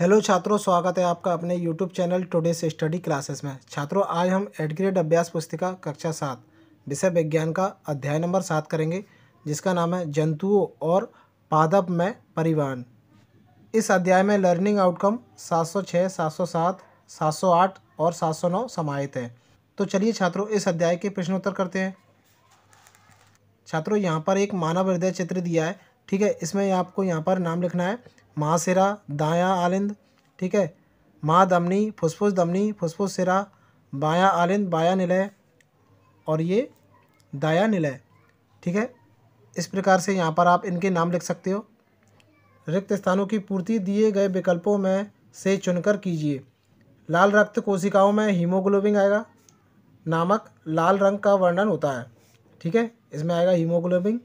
hello छात्रों स्वागत है आपका अपने यूट्यूब चैनल टुडे से स्टडी क्लासेस में छात्रों आज हम एट ग्रेड अभ्यास पुस्तिका कक्षा सात विषय विज्ञान का अध्याय नंबर सात करेंगे जिसका नाम है जंतुओं और पादप में परिवहन इस अध्याय में लर्निंग आउटकम 706, 707, 708 और 709 समाहित है तो चलिए छात्रों इस अध्याय के प्रश्नोत्तर करते हैं छात्रों यहाँ पर एक मानव हृदय चित्र दिया है ठीक है इसमें आपको यहाँ पर नाम लिखना है माँ सिरा दाया आलिंद ठीक है माँ दमनी फुसफुस दमनी फुसफुस सिरा बाया आलिंद बाया निलय और ये दाया निलय ठीक है इस प्रकार से यहाँ पर आप इनके नाम लिख सकते हो रिक्त स्थानों की पूर्ति दिए गए विकल्पों में से चुनकर कीजिए लाल रक्त कोशिकाओं में हीमोग्लोबिन आएगा नामक लाल रंग का वर्णन होता है ठीक है इसमें आएगा हीमोग्लोबिन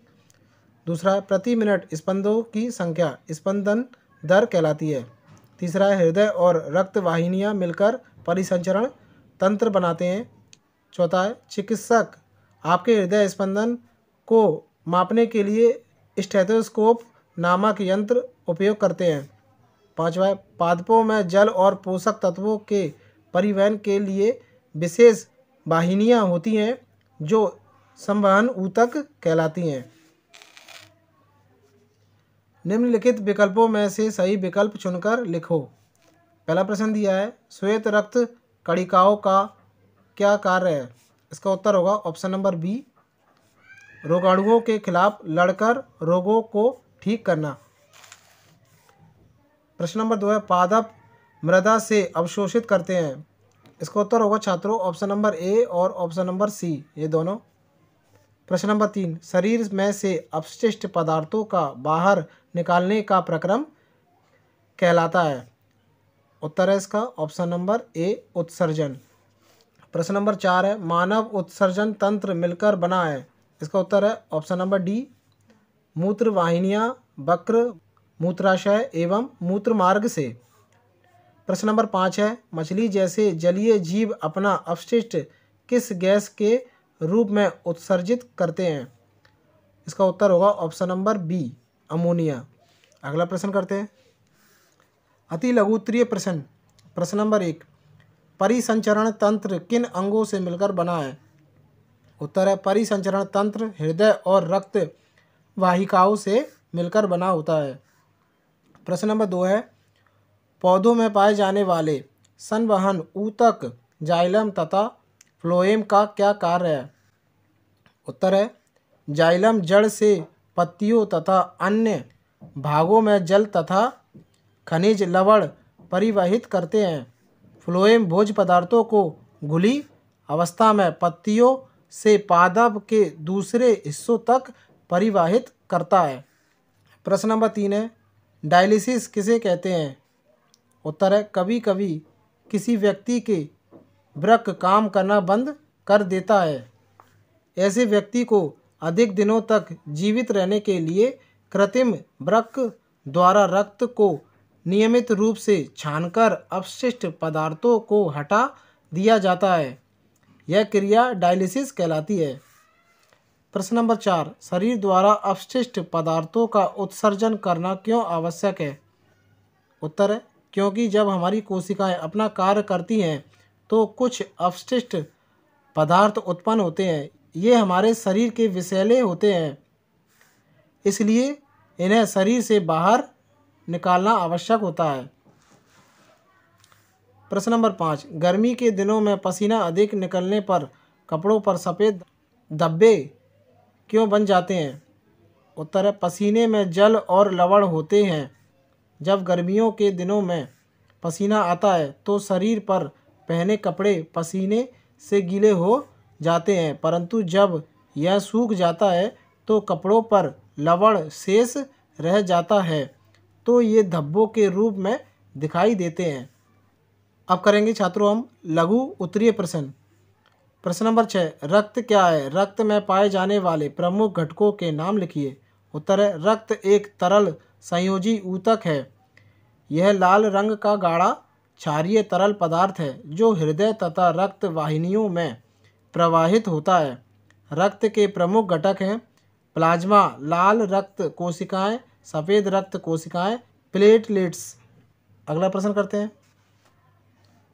दूसरा प्रति मिनट स्पंदों की संख्या स्पंदन दर कहलाती है तीसरा हृदय और रक्त वाहिनियाँ मिलकर परिसंचरण तंत्र बनाते हैं चौथा है चिकित्सक आपके हृदय स्पंदन को मापने के लिए स्टेथोस्कोप नामक यंत्र उपयोग करते हैं पाँचवा पादपों में जल और पोषक तत्वों के परिवहन के लिए विशेष वाहिनियाँ होती हैं जो संवहन ऊतक कहलाती हैं निम्नलिखित विकल्पों में से सही विकल्प चुनकर लिखो पहला प्रश्न दिया है श्वेत रक्त कड़िकाओं का क्या कार्य है इसका उत्तर होगा ऑप्शन नंबर बी रोगाणुओं के खिलाफ लड़कर रोगों को ठीक करना प्रश्न नंबर दो है पादप मृदा से अवशोषित करते हैं इसका उत्तर होगा छात्रों ऑप्शन नंबर ए और ऑप्शन नंबर सी ये दोनों प्रश्न नंबर तीन शरीर में से अपशिष्ट पदार्थों का बाहर निकालने का प्रक्रम कहलाता है उत्तर है इसका ऑप्शन नंबर ए उत्सर्जन प्रश्न नंबर चार है मानव उत्सर्जन तंत्र मिलकर बना है इसका उत्तर है ऑप्शन नंबर डी मूत्र वाहिनियाँ वक्र मूत्राशय एवं मूत्र मार्ग से प्रश्न नंबर पाँच है मछली जैसे जलीय जीव अपना अपशिष्ट किस गैस के रूप में उत्सर्जित करते हैं इसका उत्तर होगा ऑप्शन नंबर बी अमोनिया अगला प्रश्न करते हैं अति लघुत्तरीय प्रश्न प्रश्न नंबर एक परिसंचरण तंत्र किन अंगों से मिलकर बना है उत्तर है परिसंचरण तंत्र हृदय और रक्त वाहिकाओं से मिलकर बना होता है प्रश्न नंबर दो है पौधों में पाए जाने वाले संवहन ऊतक जाइलम तथा फ्लोएम का क्या कार्य है उत्तर है जाइलम जड़ से पत्तियों तथा अन्य भागों में जल तथा खनिज लवण परिवहित करते हैं फ्लोएम भोज पदार्थों को घुली अवस्था में पत्तियों से पादप के दूसरे हिस्सों तक परिवाहित करता है प्रश्न नंबर तीन है डायलिसिस किसे कहते हैं उत्तर है कभी कभी किसी व्यक्ति के वृक काम करना बंद कर देता है ऐसे व्यक्ति को अधिक दिनों तक जीवित रहने के लिए कृत्रिम वृक्क द्वारा रक्त को नियमित रूप से छानकर अपशिष्ट पदार्थों को हटा दिया जाता है यह क्रिया डायलिसिस कहलाती है प्रश्न नंबर चार शरीर द्वारा अपशिष्ट पदार्थों का उत्सर्जन करना क्यों आवश्यक है उत्तर है क्योंकि जब हमारी कोशिकाएं अपना कार्य करती हैं तो कुछ अवशिष्ट पदार्थ उत्पन्न होते हैं ये हमारे शरीर के विषैले होते हैं इसलिए इन्हें शरीर से बाहर निकालना आवश्यक होता है प्रश्न नंबर पाँच गर्मी के दिनों में पसीना अधिक निकलने पर कपड़ों पर सफ़ेद धब्बे क्यों बन जाते हैं उत्तर है पसीने में जल और लवण होते हैं जब गर्मियों के दिनों में पसीना आता है तो शरीर पर पहने कपड़े पसीने से गीले हो जाते हैं परंतु जब यह सूख जाता है तो कपड़ों पर लवण शेष रह जाता है तो ये धब्बों के रूप में दिखाई देते हैं अब करेंगे छात्रों हम लघु उत्तरीय प्रश्न प्रश्न नंबर छः रक्त क्या है रक्त में पाए जाने वाले प्रमुख घटकों के नाम लिखिए उत्तर है रक्त एक तरल संयोजी ऊतक है यह लाल रंग का गाढ़ा क्षारीय तरल पदार्थ है जो हृदय तथा रक्त वाहिनियों में प्रवाहित होता है रक्त के प्रमुख घटक हैं प्लाज्मा लाल रक्त कोशिकाएं सफ़ेद रक्त कोशिकाएं प्लेटलेट्स अगला प्रश्न करते हैं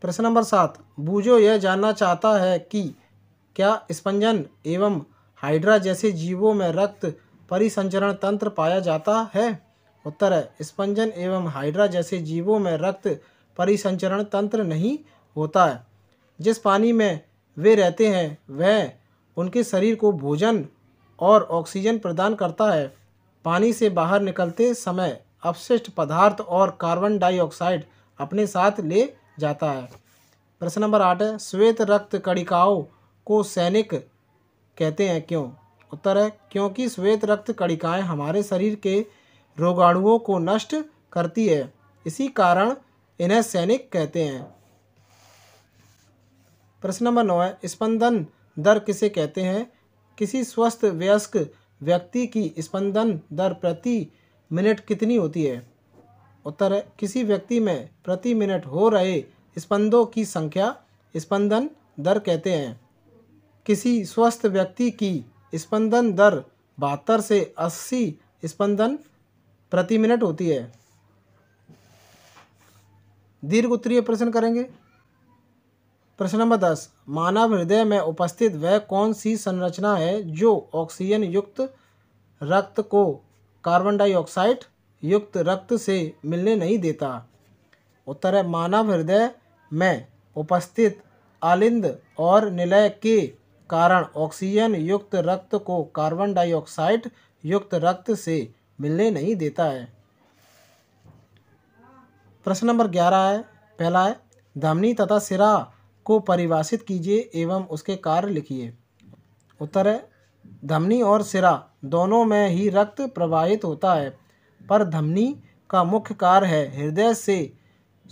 प्रश्न नंबर सात बूझो यह जानना चाहता है कि क्या स्पंजन एवं हाइड्रा जैसे जीवों में रक्त परिसंचरण तंत्र पाया जाता है उत्तर है स्पंजन एवं हाइड्रा जैसे जीवों में रक्त परिसंचरण तंत्र नहीं होता है जिस पानी में वे रहते हैं वह उनके शरीर को भोजन और ऑक्सीजन प्रदान करता है पानी से बाहर निकलते समय अपशिष्ट पदार्थ और कार्बन डाइऑक्साइड अपने साथ ले जाता है प्रश्न नंबर आठ है श्वेत रक्त कणिकाओं को सैनिक कहते हैं क्यों उत्तर है क्योंकि श्वेत रक्त कणिकाएं हमारे शरीर के रोगाणुओं को नष्ट करती है इसी कारण इन्हें सैनिक कहते हैं प्रश्न नंबर नौ है स्पंदन दर किसे कहते हैं किसी स्वस्थ वयस्क व्यक्ति की स्पंदन दर प्रति मिनट कितनी होती है उत्तर है किसी व्यक्ति में प्रति मिनट हो रहे स्पंदों की संख्या स्पंदन दर कहते हैं किसी स्वस्थ व्यक्ति की स्पंदन दर बहत्तर से अस्सी स्पंदन प्रति मिनट होती है दीर्घ उत्तरीय प्रश्न करेंगे प्रश्न नंबर दस मानव हृदय में उपस्थित वह कौन सी संरचना है जो ऑक्सीजन युक्त रक्त को कार्बन डाइऑक्साइड युक्त रक्त से मिलने नहीं देता उत्तर है मानव हृदय में उपस्थित आलिंद और निलय के कारण ऑक्सीजन युक्त रक्त को कार्बन डाइऑक्साइड युक्त रक्त से मिलने नहीं देता है प्रश्न नंबर ग्यारह है पहला है धमनी तथा सिरा को परिभाषित कीजिए एवं उसके कार्य लिखिए उत्तर है धमनी और सिरा दोनों में ही रक्त प्रवाहित होता है पर धमनी का मुख्य कार्य है हृदय से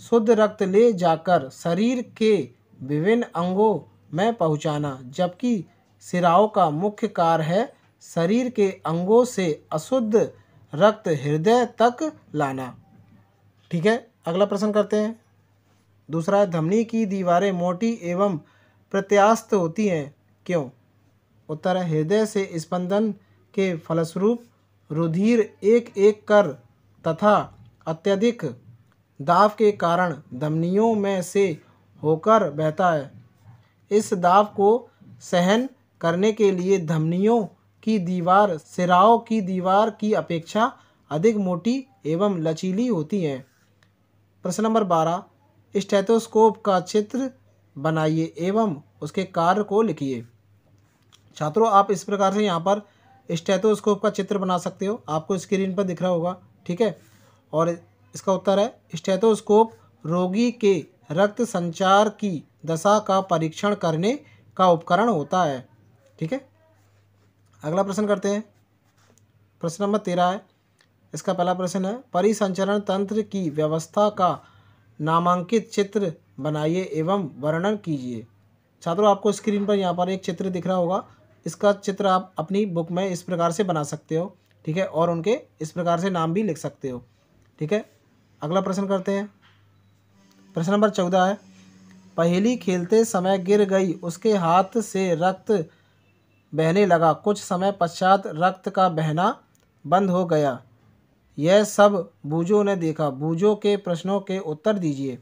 शुद्ध रक्त ले जाकर शरीर के विभिन्न अंगों में पहुंचाना जबकि सिराओं का मुख्य कार्य है शरीर के अंगों से अशुद्ध रक्त हृदय तक लाना ठीक है अगला प्रश्न करते हैं दूसरा धमनी की दीवारें मोटी एवं प्रत्यास्त होती हैं क्यों उत्तर हृदय से स्पंदन के फलस्वरूप रुधिर एक एक कर तथा अत्यधिक दाव के कारण धमनियों में से होकर बहता है इस दाव को सहन करने के लिए धमनियों की दीवार सिराओं की दीवार की अपेक्षा अधिक मोटी एवं लचीली होती हैं प्रश्न नंबर बारह स्टेथोस्कोप का चित्र बनाइए एवं उसके कार्य को लिखिए छात्रों आप इस प्रकार से यहाँ पर स्टेथोस्कोप का चित्र बना सकते हो आपको स्क्रीन पर दिख रहा होगा ठीक है और इसका उत्तर है स्टेथोस्कोप रोगी के रक्त संचार की दशा का परीक्षण करने का उपकरण होता है ठीक है अगला प्रश्न करते हैं प्रश्न नंबर तेरह है इसका पहला प्रश्न है परिसंचरण तंत्र की व्यवस्था का नामांकित चित्र बनाइए एवं वर्णन कीजिए छात्रों आपको स्क्रीन पर यहाँ पर एक चित्र दिख रहा होगा इसका चित्र आप अपनी बुक में इस प्रकार से बना सकते हो ठीक है और उनके इस प्रकार से नाम भी लिख सकते हो ठीक है अगला प्रश्न करते हैं प्रश्न नंबर चौदह है पहेली खेलते समय गिर गई उसके हाथ से रक्त बहने लगा कुछ समय पश्चात रक्त का बहना बंद हो गया यह सब बूजो ने देखा बूजो के प्रश्नों के उत्तर दीजिए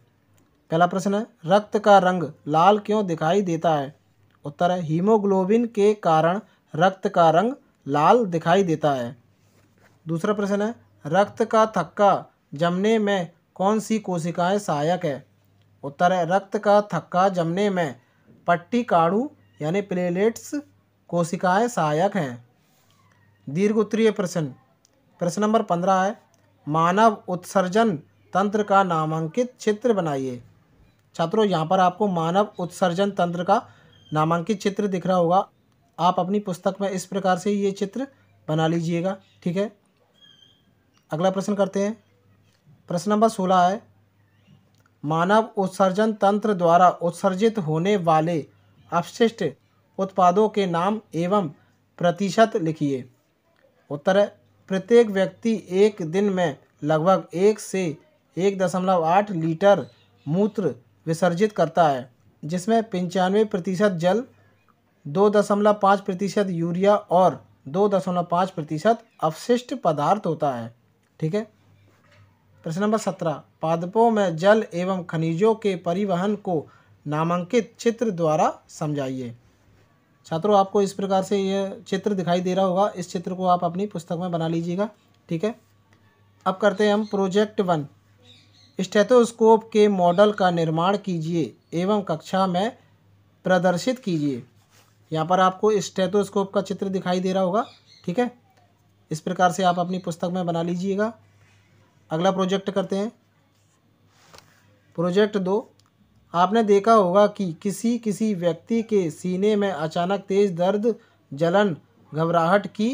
पहला प्रश्न है रक्त का रंग लाल क्यों दिखाई देता है उत्तर है हीमोग्लोबिन के कारण रक्त का रंग लाल दिखाई देता है दूसरा प्रश्न है रक्त का थक्का जमने में कौन सी कोशिकाएं सहायक है उत्तर है रक्त का थक्का जमने में पट्टी काड़ू यानी प्लेलेट्स कोशिकाएं सहायक हैं दीर्घ उत्तरीय प्रश्न प्रश्न नंबर पंद्रह है मानव उत्सर्जन तंत्र का नामांकित चित्र बनाइए छात्रों यहाँ पर आपको मानव उत्सर्जन तंत्र का नामांकित चित्र दिख रहा होगा आप अपनी पुस्तक में इस प्रकार से ये चित्र बना लीजिएगा ठीक है अगला प्रश्न करते हैं प्रश्न नंबर सोलह है मानव उत्सर्जन तंत्र द्वारा उत्सर्जित होने वाले अपशिष्ट उत्पादों के नाम एवं प्रतिशत लिखिए उत्तर है प्रत्येक व्यक्ति एक दिन में लगभग एक से एक दशमलव आठ लीटर मूत्र विसर्जित करता है जिसमें पंचानवे प्रतिशत जल दो दशमलव पाँच प्रतिशत यूरिया और दो दशमलव पाँच प्रतिशत अवशिष्ट पदार्थ होता है ठीक है प्रश्न नंबर सत्रह पादपों में जल एवं खनिजों के परिवहन को नामांकित चित्र द्वारा समझाइए छात्रों आपको इस प्रकार से यह चित्र दिखाई दे रहा होगा इस चित्र को आप अपनी पुस्तक में बना लीजिएगा ठीक है अब करते हैं हम प्रोजेक्ट वन स्टेथोस्कोप के मॉडल का निर्माण कीजिए एवं कक्षा में प्रदर्शित कीजिए यहाँ पर आपको स्टेथोस्कोप का चित्र दिखाई दे रहा होगा ठीक है इस प्रकार से आप अपनी पुस्तक में बना लीजिएगा अगला प्रोजेक्ट करते हैं प्रोजेक्ट दो आपने देखा होगा कि किसी किसी व्यक्ति के सीने में अचानक तेज़ दर्द जलन घबराहट की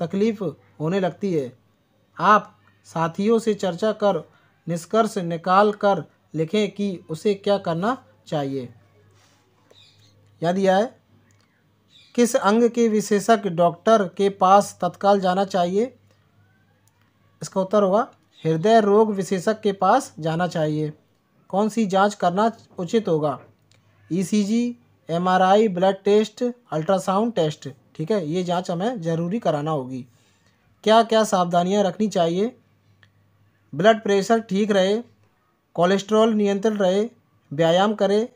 तकलीफ़ होने लगती है आप साथियों से चर्चा कर निष्कर्ष निकाल कर लिखें कि उसे क्या करना चाहिए याद दिया है किस अंग के विशेषज्ञ डॉक्टर के पास तत्काल जाना चाहिए इसका उत्तर होगा हृदय रोग विशेषज्ञ के पास जाना चाहिए कौन सी जांच करना उचित होगा ECG MRI blood test ultrasound test ठीक है ये जांच हमें ज़रूरी कराना होगी क्या क्या सावधानियां रखनी चाहिए ब्लड प्रेशर ठीक रहे कोलेस्ट्रॉल नियंत्रण रहे व्यायाम करें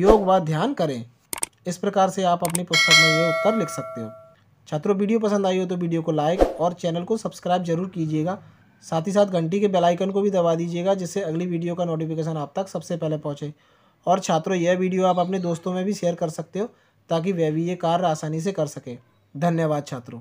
योग व ध्यान करें इस प्रकार से आप अपनी पुस्तक में ये उत्तर लिख सकते हो छात्रों वीडियो पसंद आई हो तो वीडियो को लाइक और चैनल को सब्सक्राइब जरूर कीजिएगा साथ ही साथ घंटी के बेल आइकन को भी दबा दीजिएगा जिससे अगली वीडियो का नोटिफिकेशन आप तक सबसे पहले पहुँचे और छात्रों यह वीडियो आप अपने दोस्तों में भी शेयर कर सकते हो ताकि वह भी ये कार्य आसानी से कर सके धन्यवाद छात्रों